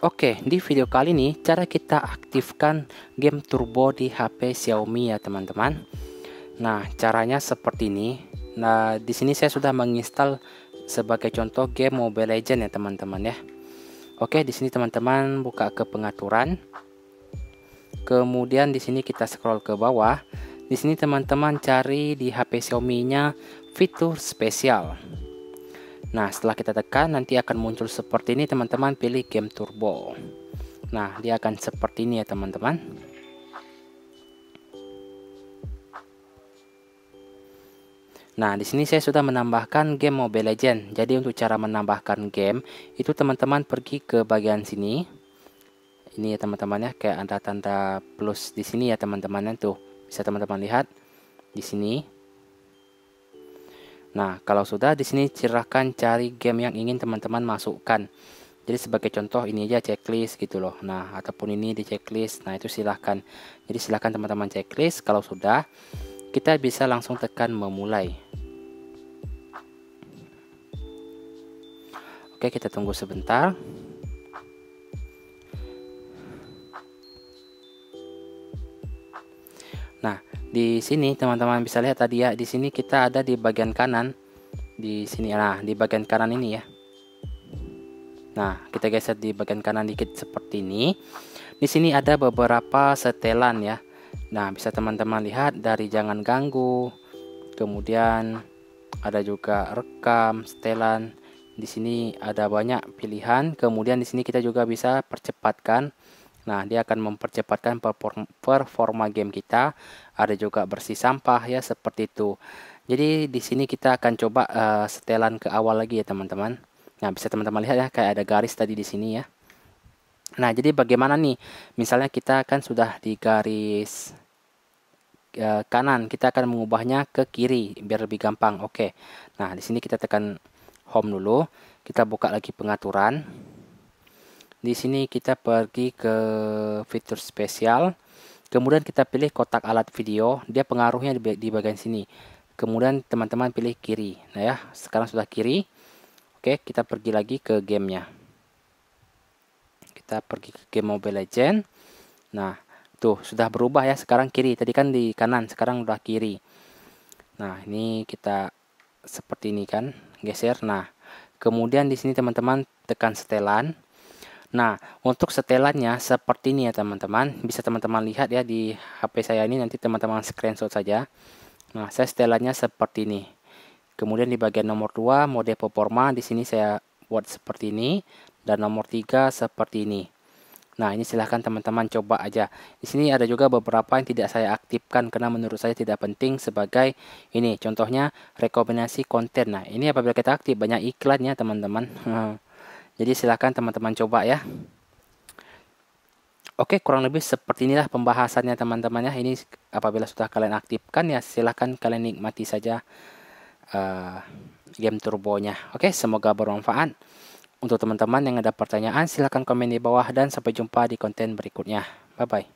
Oke, di video kali ini cara kita aktifkan game turbo di HP Xiaomi ya teman-teman. Nah, caranya seperti ini. Nah, di sini saya sudah menginstal sebagai contoh game Mobile Legend ya teman-teman ya. Oke, di sini teman-teman buka ke pengaturan. Kemudian di sini kita scroll ke bawah. Di sini teman-teman cari di HP Xiaomi-nya fitur spesial. Nah setelah kita tekan nanti akan muncul seperti ini teman-teman pilih game turbo Nah dia akan seperti ini ya teman-teman Nah, di sini saya sudah menambahkan game Mobile Legend. Jadi untuk cara menambahkan game itu teman-teman pergi ke bagian sini. Ini ya teman-teman ya, kayak ada tanda plus di sini ya teman-teman ya. tuh. Bisa teman-teman lihat di sini. Nah, kalau sudah di sini silahkan cari game yang ingin teman-teman masukkan. Jadi sebagai contoh ini aja checklist gitu loh. Nah, ataupun ini di checklist. Nah, itu silahkan. Jadi silahkan teman-teman checklist. Kalau sudah, kita bisa langsung tekan memulai. Oke, kita tunggu sebentar. di sini teman-teman bisa lihat tadi ya di sini kita ada di bagian kanan di sini nah di bagian kanan ini ya nah kita geser di bagian kanan dikit seperti ini di sini ada beberapa setelan ya nah bisa teman-teman lihat dari jangan ganggu kemudian ada juga rekam setelan di sini ada banyak pilihan kemudian di sini kita juga bisa percepatkan Nah, dia akan mempercepatkan performa game kita. Ada juga bersih sampah ya seperti itu. Jadi di sini kita akan coba uh, setelan ke awal lagi ya teman-teman. Nah, bisa teman-teman lihat ya kayak ada garis tadi di sini ya. Nah, jadi bagaimana nih? Misalnya kita kan sudah di garis uh, kanan, kita akan mengubahnya ke kiri biar lebih gampang. Oke. Nah, di sini kita tekan home dulu. Kita buka lagi pengaturan. Di sini kita pergi ke fitur spesial. Kemudian kita pilih kotak alat video. Dia pengaruhnya di, bagian sini. Kemudian teman-teman pilih kiri. Nah ya, sekarang sudah kiri. Oke, kita pergi lagi ke gamenya. Kita pergi ke game Mobile Legend. Nah, tuh sudah berubah ya. Sekarang kiri. Tadi kan di kanan, sekarang udah kiri. Nah, ini kita seperti ini kan, geser. Nah, kemudian di sini teman-teman tekan setelan. Nah, untuk setelannya seperti ini ya teman-teman. Bisa teman-teman lihat ya di HP saya ini nanti teman-teman screenshot saja. Nah, saya setelannya seperti ini. Kemudian di bagian nomor 2 mode performa di sini saya buat seperti ini dan nomor 3 seperti ini. Nah, ini silahkan teman-teman coba aja. Di sini ada juga beberapa yang tidak saya aktifkan karena menurut saya tidak penting sebagai ini. Contohnya rekomendasi konten. Nah, ini apabila kita aktif banyak iklannya teman-teman. Jadi silahkan teman-teman coba ya. Oke, kurang lebih seperti inilah pembahasannya teman-teman ya. Ini apabila sudah kalian aktifkan ya silahkan kalian nikmati saja uh, game turbonya. Oke, semoga bermanfaat. Untuk teman-teman yang ada pertanyaan silahkan komen di bawah dan sampai jumpa di konten berikutnya. Bye-bye.